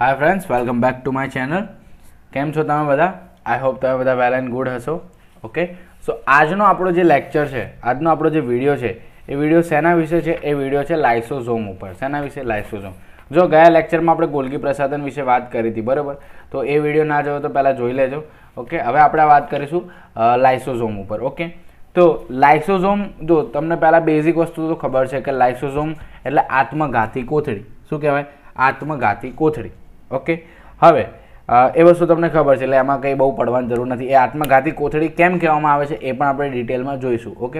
hi friends welcome back to my channel કેમ છો તમે બધા આઈ હોપ તમે બધા વેલ એન્ડ ગુડ હશો ઓકે સો આજનો આપણો જે લેક્ચર છે આજનો આપણો જે વિડીયો છે એ વિડીયો શેના વિશે છે એ વિડીયો છે લાઇસોઝોમ ઉપર શેના વિશે લાઇસોઝોમ જો ગયા લેક્ચરમાં આપણે ગોલકી પ્રસાદન વિશે વાત કરી હતી બરાબર તો એ વિડીયો ના જવો તો પહેલાં જોઈ લેજો ઓકે હવે આપણે વાત કરીશું લાઇસોઝોમ ઉપર ઓકે તો લાઇસોઝોમ જો તમને પહેલાં બેઝિક વસ્તુ તો ખબર છે કે લાઇસોઝોમ એટલે આત્મઘાતી કોથળી શું કહેવાય આત્મઘાતી કોથળી ઓકે હવે એ વસ્તુ તમને ખબર છે એટલે એમાં કંઈ બહુ પડવાની જરૂર નથી એ આત્મઘાતી કોથળી કેમ કહેવામાં આવે છે એ પણ આપણે ડિટેલમાં જોઈશું ઓકે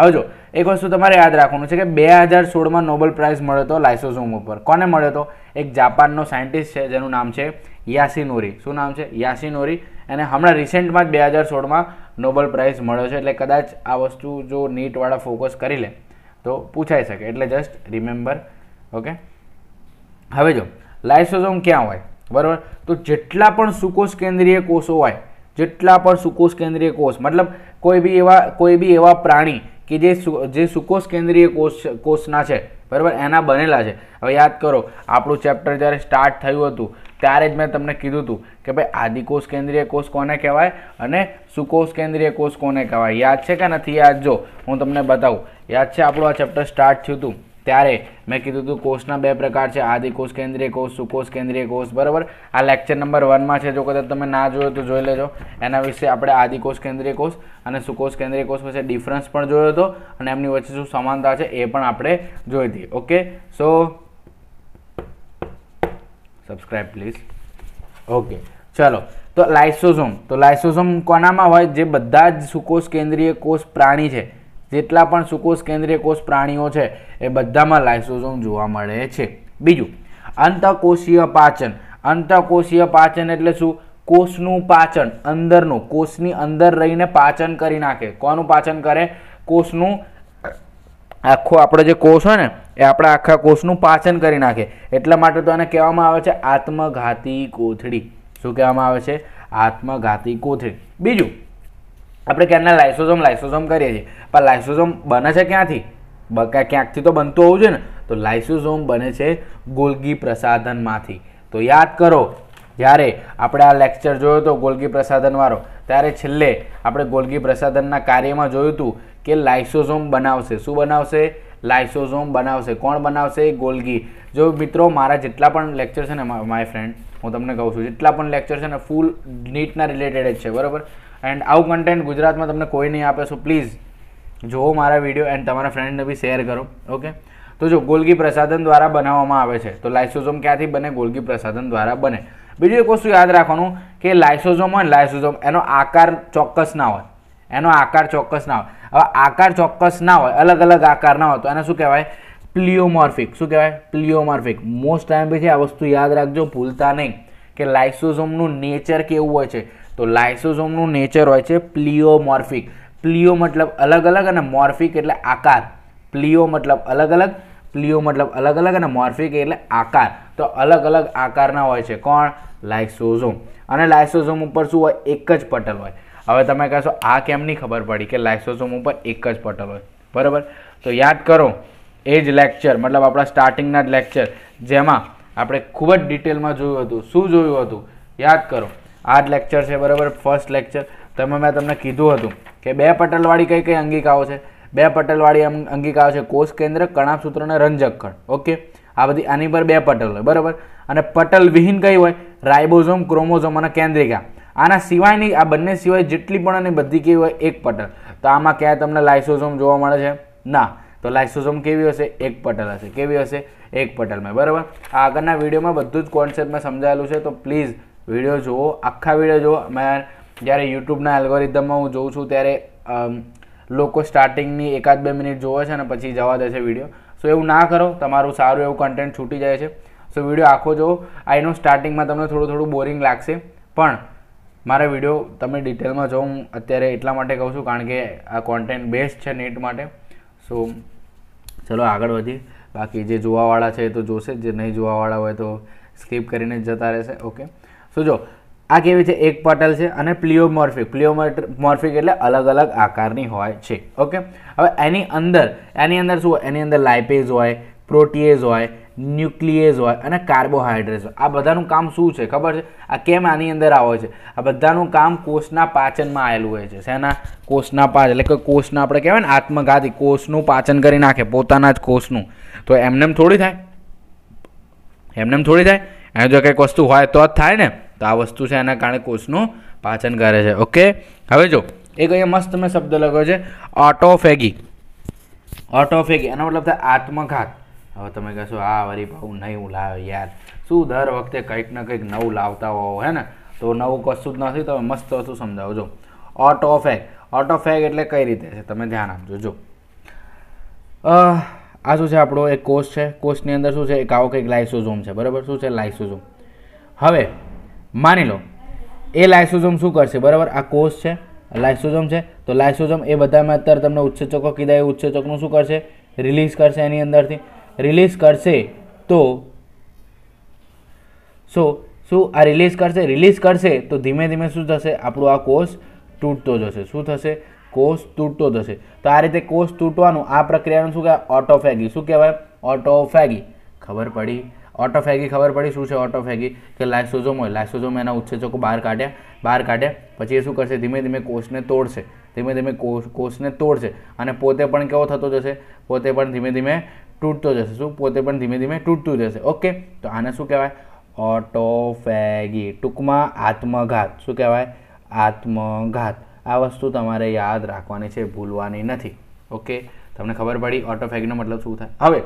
હવે જો એક વસ્તુ તમારે યાદ રાખવાનું છે કે બે હજાર સોળમાં નોબેલ પ્રાઇઝ મળ્યો હતો લાઇસોસોમ ઉપર કોને મળ્યો હતો એક જાપાનનો સાયન્ટિસ્ટ છે જેનું નામ છે યાસિનોરી શું નામ છે યાસિનોરી એને હમણાં રિસેન્ટમાં જ બે હજાર સોળમાં નોબેલ પ્રાઇઝ મળ્યો છે એટલે કદાચ આ વસ્તુ જો નીટવાળા ફોકસ કરી લે તો પૂછાઈ શકે એટલે જસ્ટ રિમેમ્બર ઓકે હવે જો લાઇસોઝોમ ક્યાં હોય બરાબર તો જેટલા પણ સુકોષ કેન્દ્રીય કોષો હોય જેટલા પણ સુકોષ કેન્દ્રીય કોષ મતલબ કોઈ બી એવા કોઈ બી એવા પ્રાણી કે જે જે સુકોષ કેન્દ્રીય કોષ કોષના છે બરાબર એના બનેલા છે હવે યાદ કરો આપણું ચેપ્ટર જ્યારે સ્ટાર્ટ થયું હતું ત્યારે જ મેં તમને કીધું હતું કે ભાઈ આદિકોષ કેન્દ્રીય કોષ કોને કહેવાય અને સુકોષ કેન્દ્રીય કોષ કોને કહેવાય યાદ છે કે નથી યાદ જો હું તમને બતાવું યાદ છે આપણું આ ચેપ્ટર સ્ટાર્ટ થયું હતું ત્યારે મેં કીધું હતું કોષના બે પ્રકાર છે આદિ કોષ કેન્દ્રીય કોષ સુકોષ કેન્દ્રીય કોષ બરાબર આ લેક્ચર નંબર વનમાં છે જો કદાચ તમે ના જોયો તો જોઈ લેજો એના વિશે આપણે આદિ કોષ કેન્દ્રીય કોષ અને સુકોષ કેન્દ્રીય કોષ વચ્ચે ડિફરન્સ પણ જોયો હતો અને એમની વચ્ચે શું સમાનતા છે એ પણ આપણે જોઈ હતી okay so subscribe please okay ચલો તો લાઇસોઝોમ તો લાઇસોઝોમ કોનામાં હોય જે બધા જ સુકોષ કેન્દ્રીય કોષ પ્રાણી છે જેટલા પણ સુકોષ કેન્દ્રીય કોષ પ્રાણીઓ છે એ બધામાં લાઇસોઝોમ જોવા મળે છે બીજું અંતકોષીય પાચન અંતકોષીય પાચન એટલે શું કોષનું પાચન અંદરનું કોષની અંદર રહીને પાચન કરી નાખે કોનું પાચન કરે કોષનું આખો આપણો જે કોષ હોય ને એ આપણા આખા કોષનું પાચન કરી નાખે એટલા માટે તો એને કહેવામાં આવે છે આત્મઘાતી કોથળી શું કહેવામાં આવે છે આત્મઘાતી કોથળી બીજું આપણે ક્યારના લાઇસોઝોમ લાઇસોઝોમ કરીએ છીએ પણ લાઇસોઝોમ બને છે ક્યાંથી ક્યાંકથી તો બનતું હોવું જોઈએ ને તો લાઇસોઝોમ બને છે ગોલગી પ્રસાધનમાંથી તો યાદ કરો જ્યારે આપણે આ લેક્ચર જોયો હતો ગોલગી પ્રસાધનવાળો ત્યારે છેલ્લે આપણે ગોલગી પ્રસાધનના કાર્યમાં જોયું હતું કે લાઇસોઝોમ બનાવશે શું બનાવશે લાઇસોઝોમ બનાવશે કોણ બનાવશે ગોલગી જો મિત્રો મારા જેટલા પણ લેક્ચર છે ને માય ફ્રેન્ડ હું તમને કહું છું જેટલા પણ લેક્ચર છે ને ફૂલ નીટના રિલેટેડ જ છે બરાબર એન્ડ આવું કન્ટેન્ટ ગુજરાતમાં તમને કોઈ નહીં આપે સો પ્લીઝ જુઓ મારા વિડીયો એન્ડ તમારા ફ્રેન્ડને બી શેર કરો ઓકે તો જો ગોલગી પ્રસાધન દ્વારા બનાવવામાં આવે છે તો લાઇસોઝોમ ક્યાંથી બને ગોલગી પ્રસાધન દ્વારા બને બીજું એક વસ્તુ યાદ રાખવાનું કે લાઇસોઝોમ હોય લાઇસોઝોમ એનો આકાર ચોક્કસ ના હોય એનો આકાર ચોક્કસ ના હોય હવે આકાર ચોક્કસ ના હોય અલગ અલગ આકાર ના હોય તો એને શું કહેવાય પ્લિયોમોર્ફિક શું કહેવાય પ્લિયોમોર્ફિક મોસ્ટ ટાઈમ પછી આ વસ્તુ યાદ રાખજો ભૂલતા નહીં કે લાઇસોઝોમનું નેચર કેવું હોય છે તો લાઇસોઝોમનું નેચર હોય છે પ્લિયોમોર્ફિક પ્લિયો મતલબ અલગ અલગ અને મોર્ફિક એટલે આકાર પ્લિયો મતલબ અલગ અલગ પ્લિયો મતલબ અલગ અલગ અને મોર્ફિક એટલે આકાર તો અલગ અલગ આકારના હોય છે કોણ લાઇસોઝોમ અને લાઇસોઝોમ ઉપર શું હોય એક જ પટલ હોય હવે તમે કહેશો આ કેમની ખબર પડી કે લાઇસોઝોમ ઉપર એક જ પટલ હોય બરાબર તો યાદ કરો એ જ લેક્ચર મતલબ આપણા સ્ટાર્ટિંગના જ લેક્ચર જેમાં આપણે ખૂબ જ ડિટેલમાં જોયું હતું શું જોયું હતું યાદ કરો આ જ લેક્ચર છે બરાબર ફર્સ્ટ લેક્ચર તેમાં મેં તમને કીધું હતું કે બે પટલવાળી કઈ કઈ અંગિકાઓ છે બે પટલવાળી અંગિકાઓ છે કોષ કેન્દ્ર કણાપસૂત્ર અને રંજકકણ ઓકે આ બધી આની પર બે પટલ હોય બરાબર અને પટલ વિહીન કઈ હોય રાઇબોઝોમ ક્રોમોઝોમ અને કેન્દ્રિકા આના સિવાયની આ બંને સિવાય જેટલી પણ અને બધી કેવી હોય એક પટલ તો આમાં ક્યાંય તમને લાઇસોઝોમ જોવા મળે છે ના તો લાઇસોઝોમ કેવી હશે એક પટલ હશે કેવી હશે એક પટલમાં બરાબર આ આગળના વિડીયોમાં બધું જ કોન્સેપ્ટમાં સમજાયેલું છે તો પ્લીઝ વિડીયો જુઓ આખા વિડીયો જુઓ મેં જ્યારે યુટ્યુબના એલ્ગોરિધમમાં હું જોઉં છું ત્યારે લોકો સ્ટાર્ટિંગની એકાદ બે મિનિટ જોવે છે અને પછી જવા દે છે વિડીયો સો એવું ના કરો તમારું સારું એવું કન્ટેન્ટ છૂટી જાય છે સો વિડીયો આખો જુઓ આઈ નો સ્ટાર્ટિંગમાં તમને થોડું થોડું બોરિંગ લાગશે પણ મારા વિડીયો તમે ડિટેલમાં જો હું અત્યારે એટલા માટે કહું છું કારણ કે આ કોન્ટેન્ટ બેસ્ટ છે નેટ માટે સો ચલો આગળ વધી બાકી જે જોવાવાળા છે એ તો જોશે જે નહીં જોવાવાળા હોય તો સ્કીપ કરીને જતા રહેશે ઓકે શું જો આ કેવી છે એક પટલ છે અને પ્લિયોમોર્ફિક પ્લિયોમોર્ફિક એટલે અલગ અલગ આકારની હોય છે ઓકે હવે એની અંદર એની અંદર શું હોય એની અંદર લાઇપેઝ હોય પ્રોટીએઝ હોય ન્યુક્લિયસ હોય અને કાર્બોહાઈડ્રેટ હોય આ બધાનું કામ શું છે ખબર છે આ કેમ આની અંદર આવે છે આ બધાનું કામ કોષના પાચનમાં આવેલું હોય છે શેના કોષના પાચન એટલે કે કોષના આપણે કહેવાય ને આત્મઘાતી કોષનું પાચન કરી નાખે પોતાના જ કોષનું તો એમને એમ થોડી થાય એમનેમ થોડી થાય એને જો કંઈક વસ્તુ હોય તો જ થાય ને તો આ વસ્તુ છે એના કારણે કોષનું પાચન કરે છે ઓકે હવે જો એક અહીંયા મસ્ત મેં શબ્દ લખ્યો છે ઓટોફેગી ઓટોફેગી એનો મતલબ થાય આત્મઘાત હવે તમે કહેશો આ વરી ભાવ નહીં લાવે યાર શું દર વખતે કંઈક ને કંઈક નવું લાવતા હોવ હે ને તો નવું કશું જ નથી તમે મસ્ત વસ્તુ સમજાવજો ઓટોફેગ ઓટોફેગ એટલે કઈ રીતે છે તમે ધ્યાન આપજો જો આ શું છે આપણો એક કોષ છે કોષની અંદર શું છે એક આવો કંઈક લાઇસોઝોમ છે બરાબર શું છે લાઇસોઝોમ હવે માની લો એ લાઇસોઝોમ શું કરશે બરાબર આ કોષ છે લાઇસોઝોમ છે તો લાઇસોઝોમ એ બધામાં અત્યારે તમને ઉચ્ચેચકો કીધા એ ઉચ્ચેચકનું શું કરશે રિલીઝ કરશે એની અંદરથી રિલીઝ કરશે તો સો શું આ રિલીઝ કરશે રિલીઝ કરશે તો ધીમે ધીમે શું થશે આપણું આ કોષ તૂટતો જશે શું થશે કોષ તૂટતો જશે તો આ રીતે કોષ તૂટવાનું આ પ્રક્રિયાનું શું કહેવાય ઓટોફેગી શું કહેવાય ઓટોફેગી ખબર પડી ઓટોફેગી ખબર પડી શું છે ઓટોફેગી કે લાઇસોઝોમ હોય લાઇસોઝોમ એના ઉત્સેચકો બહાર કાઢ્યા બહાર કાઢ્યા પછી એ શું કરશે ધીમે ધીમે કોષને તોડશે ધીમે ધીમે કોષને તોડશે અને પોતે પણ કેવો થતો જશે પોતે પણ ધીમે ધીમે તૂટતો જશે શું પોતે પણ ધીમે ધીમે તૂટતું જશે ઓકે તો આને શું કહેવાય ઓટોફેગી ટૂંકમાં આત્મઘાત શું કહેવાય આત્મઘાત આ વસ્તુ તમારે યાદ રાખવાની છે ભૂલવાની નથી ઓકે તમને ખબર પડી ઓટોફેગીનો મતલબ શું થાય હવે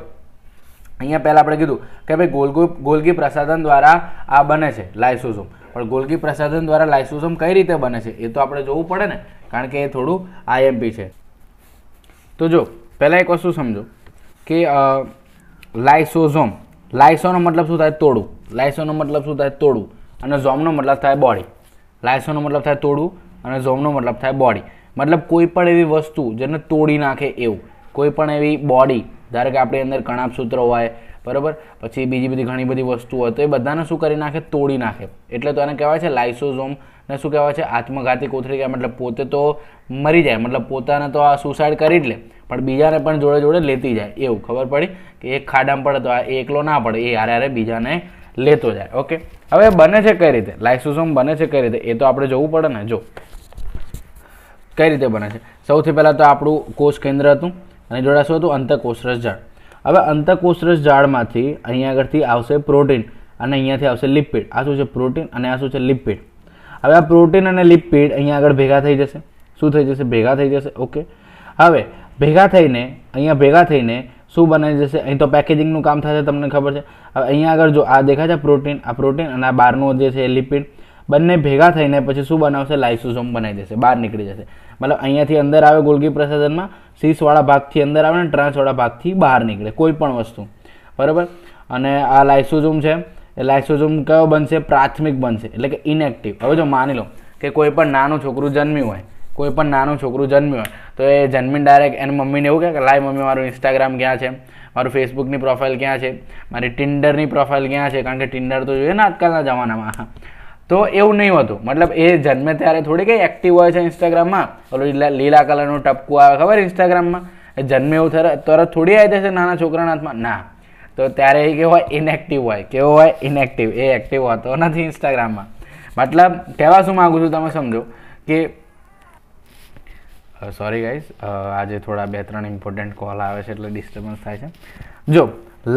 અહીંયા પહેલાં આપણે કીધું કે ભાઈ ગોલગો ગોલગી પ્રસાધન દ્વારા આ બને છે લાઇસોસોમ પણ ગોલગી પ્રસાધન દ્વારા લાઇસોસોમ કઈ રીતે બને છે એ તો આપણે જોવું પડે ને કારણ કે એ થોડું આઈએમપી છે તો જો પહેલાં એક વસ્તુ સમજો કે લાઇસોઝોમ લાઇસોનો મતલબ શું થાય તોડું લાઇસોનો મતલબ શું થાય તોડું અને ઝોમનો મતલબ થાય બોડી લાઇસોનો મતલબ થાય તોડું અને ઝોમનો મતલબ થાય બોડી મતલબ કોઈ પણ એવી વસ્તુ જેને તોડી નાખે એવું કોઈ પણ એવી બોડી ધારો કે આપણી અંદર કણાપસૂત્ર હોય બરાબર પછી બીજી બધી ઘણી બધી વસ્તુ હોય તો એ બધાને શું કરી નાખે તોડી નાખે એટલે તો એને કહેવાય છે લાઇસોઝોમને શું કહેવાય છે આત્મઘાતી કોથળી ગયા મતલબ પોતે તો મરી જાય મતલબ પોતાને તો આ સુસાઇડ કરી જ લે પણ બીજાને પણ જોડે જોડે લેતી જાય એવું ખબર પડી કે એક ખાડામાં પડે તો આ એકલો ના પડે એ હારે હારે બીજાને લેતો જાય ઓકે હવે બને છે કઈ રીતે લાઇસોઝોમ બને છે કઈ રીતે એ તો આપણે જોવું પડે ને જો કઈ રીતે બને છે સૌથી પહેલાં તો આપણું કોષ કેન્દ્ર હતું અને જોડાશું હતું અંતકોષરસ જાળ હવે અંતકોષરસ જાળમાંથી અહીંયા આગળથી આવશે પ્રોટીન અને અહીંયાથી આવશે લિપિડ આ શું છે પ્રોટીન અને આ શું છે લિપિડ હવે આ પ્રોટીન અને લિપિડ અહીંયા આગળ ભેગા થઈ જશે શું થઈ જશે ભેગા થઈ જશે ઓકે હવે ભેગા થઈને અહીંયા ભેગા થઈને શું બનાવી જશે અહીં તો પેકેજિંગનું કામ થશે તમને ખબર છે હવે અહીંયા આગળ જો આ દેખાય છે પ્રોટીન આ પ્રોટીન અને આ બહારનું જે છે એ લિપિડ બંને ભેગા થઈને પછી શું બનાવશે લાઇસોસોમ બનાવી દેશે બહાર નીકળી જશે મતલબ અહીંયાથી અંદર આવે ગોલગી પ્રસાધનમાં શીશવાળા ભાગથી અંદર આવે અને ટ્રાન્સવાળા ભાગથી બહાર નીકળે કોઈ પણ વસ્તુ બરાબર અને આ લાઇસોઝોમ છે એ લાઇસોઝોમ કયો બનશે પ્રાથમિક બનશે એટલે કે ઇનેક્ટિવ હવે જો માની લો કે કોઈ પણ નાનું છોકરું જન્મ્યું હોય કોઈ પણ નાનું છોકરું જન્મ્યું હોય તો એ જન્મીને ડાયરેક્ટ એની મમ્મીને એવું કહે કે લાઈ મમ્મી મારું ઇન્સ્ટાગ્રામ ક્યાં છે મારું ફેસબુકની પ્રોફાઇલ ક્યાં છે મારી ટિન્ડરની પ્રોફાઇલ ક્યાં છે કારણ કે ટિન્ડર તો જોઈએ ને આજકાલના જમાનામાં તો એવું નહીં હોતું મતલબ એ જન્મે ત્યારે થોડી કંઈ એક્ટિવ હોય છે ઇન્સ્ટાગ્રામમાં ઓલું લીલા કલરનું ટપકું આવે ખબર ઇન્સ્ટાગ્રામમાં જન્મે એવું તરત થોડી આવી જશે નાના છોકરાના હાથમાં ના તો ત્યારે એ કેવો હોય ઇનએક્ટિવ હોય કેવો હોય ઇનએક્ટિવ એ એક્ટિવ હોતો નથી ઇન્સ્ટાગ્રામમાં મતલબ કહેવા શું માગું છું તમે સમજો કે સોરી ગાઈઝ આજે થોડા બે ત્રણ ઇમ્પોર્ટન્ટ કોલ આવે છે એટલે ડિસ્ટર્બન્સ થાય છે જો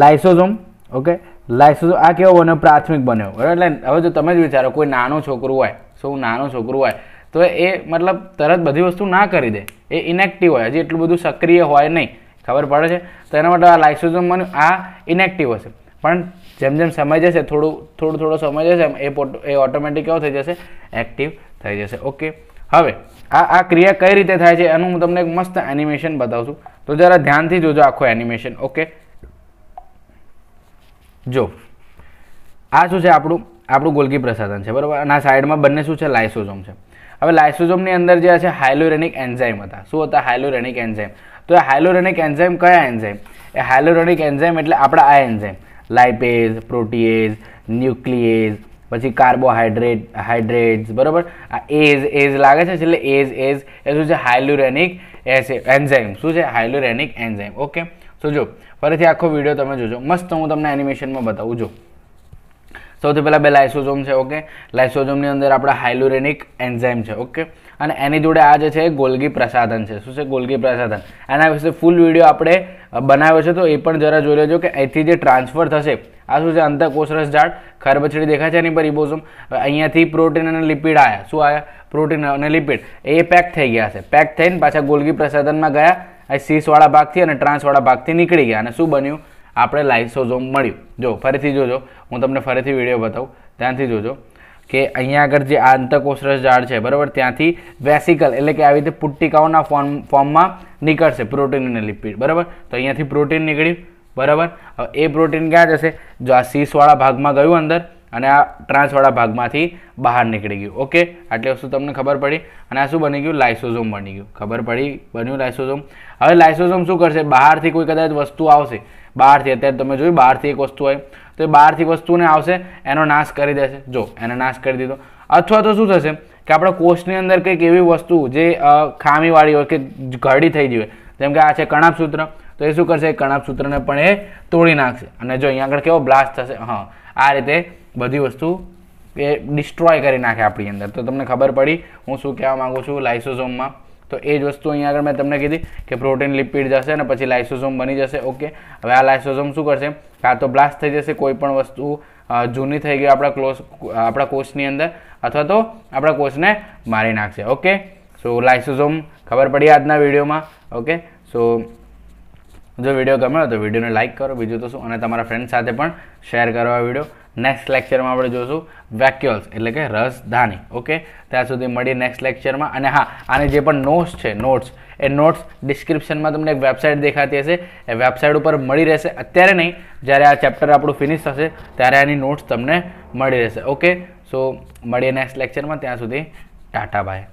લાઇસોઝોમ ઓકે લાઇસોઝોમ આ કેવો બન્યો પ્રાથમિક બન્યો બરાબર એટલે હવે જો તમે જ વિચારો કોઈ નાનું છોકરું હોય શું નાનું છોકરું હોય તો એ મતલબ તરત બધી વસ્તુ ના કરી દે એ ઇનેક્ટિવ હોય હજી એટલું બધું સક્રિય હોય નહીં ખબર પડે છે તો એના માટે આ લાઇસોઝોમ બન્યું આ ઇનેક્ટિવ હશે પણ જેમ જેમ સમય જશે થોડું થોડું થોડો સમય જશે એ પોટ એ ઓટોમેટિક કેવો થઈ જશે એક્ટિવ થઈ જશે ઓકે હવે આ આ ક્રિયા કઈ રીતે થાય છે એનું હું તમને એક મસ્ત એનિમેશન બતાવું છું તો જરા ધ્યાનથી જોજો આખું એનિમેશન ઓકે જો આ શું છે આપણું આપણું ગોલકી પ્રસાધન છે બરાબર અને આ સાઈડમાં બંને શું છે લાઇસોઝોમ છે હવે લાઇસોઝોમની અંદર જે છે હાઇલોરેનિક એન્ઝાઇમ હતા શું હતા હાઇલોરેનિક એન્ઝાઇમ તો એ હાઇલોરેનિક એન્ઝાઇમ કયા એન્ઝાઇમ એ હાઇલોરેનિક એન્ઝાઇમ એટલે આપણા આ એન્ઝાઇમ લાઇપેઝ પ્રોટીએઝ ન્યુક્લિએઝ પછી કાર્બોહાઈડ્રેટ હાઇડ્રેટ્સ બરાબર આ એઝ એઝ લાગે છે એટલે એઝ એઝ એ શું છે હાઇલોરેનિક એન્ઝાઇમ શું છે હાઇલોરેનિક એન્ઝાઇમ ઓકે તો જો ફરીથી આખો વિડીયો તમે જોજો મસ્ત હું તમને એનિમેશનમાં બતાવું જો સૌથી પહેલાં બે લાઇસોઝોમ છે ઓકે લાઇસોઝોમની અંદર આપણા હાઇલુરેનિક એન્ઝાઇમ છે ઓકે અને એની જોડે આ જે છે ગોલગી પ્રસાધન છે શું છે ગોલગી પ્રસાધન એના વિશે ફૂલ વિડીયો આપણે બનાવ્યો છે તો એ પણ જરા જોઈ લેજો કે અહીંથી જે ટ્રાન્સફર થશે આ શું છે અંતકોષરસ ઝાડ ખરબછડી દેખાય છે એની પર ઇબોઝોમ અહીંયાથી પ્રોટીન અને લિપિડ આવ્યા શું આવ્યા પ્રોટીન અને લિપિડ એ પેક થઈ ગયા છે પેક થઈને પાછા ગોલગી પ્રસાધનમાં ગયા આ શીશવાળા ભાગથી અને ટ્રાન્સવાળા ભાગથી નીકળી ગયા અને શું બન્યું આપણે લાઇસોઝોમ મળ્યું જો ફરીથી જોજો હું તમને ફરીથી વિડીયો બતાવું ત્યાંથી જોજો કે અહીંયા આગળ જે આંતકોષરસ ઝાડ છે બરાબર ત્યાંથી વેસિકલ એટલે કે આવી રીતે પુટ્ટિકાઓના ફોર્મ ફોર્મમાં નીકળશે પ્રોટીન અને લિપિડ બરાબર તો અહીંયાથી પ્રોટીન નીકળ્યું બરાબર એ પ્રોટીન ક્યાં જશે જો આ શીશવાળા ભાગમાં ગયું અંદર અને આ ટ્રાન્સવાળા ભાગમાંથી બહાર નીકળી ગયું ઓકે આટલી વસ્તુ તમને ખબર પડી અને આ શું બની ગયું લાઇસોઝોમ બની ગયું ખબર પડી બન્યું લાઇસોઝોમ હવે લાઇસોઝોમ શું કરશે બહારથી કોઈ કદાચ વસ્તુ આવશે બહારથી અત્યારે તમે જોયું બહારથી એક વસ્તુ આવી તો એ બહારથી વસ્તુને આવશે એનો નાશ કરી દેશે જો એનો નાશ કરી દીધો અથવા તો શું થશે કે આપણા કોષની અંદર કંઈક એવી વસ્તુ જે ખામીવાળી હોય કે ઘરડી થઈ ગઈ હોય જેમ કે આ છે કણાપસૂત્ર તો એ શું કરશે કણાપસૂત્રને પણ એ તોડી નાખશે અને જો અહીંયા આગળ કેવો બ્લાસ્ટ થશે હા આ રીતે બધી વસ્તુ એ ડિસ્ટ્રોય કરી નાખે આપણી અંદર તો તમને ખબર પડી હું શું કહેવા માગું છું લાઇસોઝોમમાં તો એ જ વસ્તુ અહીંયા આગળ મેં તમને કીધી કે પ્રોટીન લિપિડ જશે અને પછી લાઇસોઝોમ બની જશે ઓકે હવે આ લાઇસોઝોમ શું કરશે કાં તો બ્લાસ્ટ થઈ જશે કોઈ પણ વસ્તુ જૂની થઈ ગઈ આપણા ક્લોસ આપણા કોષની અંદર અથવા તો આપણા કોષને મારી નાખશે ઓકે સો લાઇસોઝોમ ખબર પડી આજના વિડીયોમાં ઓકે સો જો વિડીયો ગમ્યો તો વિડીયોને લાઇક કરો બીજું તો શું અને તમારા ફ્રેન્ડ સાથે પણ શેર કરો આ વિડીયો નેક્સ્ટ લેક્ચરમાં આપણે જોશું વેક્યુઅલ્સ એટલે કે રસધાની ઓકે ત્યાં સુધી મળીએ નેક્સ્ટ લેક્ચરમાં અને હા આને જે પણ નોટ્સ છે નોટ્સ એ નોટ્સ ડિસ્ક્રિપ્શનમાં તમને એક વેબસાઇટ દેખાતી હશે એ વેબસાઇટ ઉપર મળી રહેશે અત્યારે નહીં જ્યારે આ ચેપ્ટર આપણું ફિનિશ થશે ત્યારે આની નોટ્સ તમને મળી રહેશે ઓકે સો મળીએ નેક્સ્ટ લેક્ચરમાં ત્યાં સુધી ટાટા બાય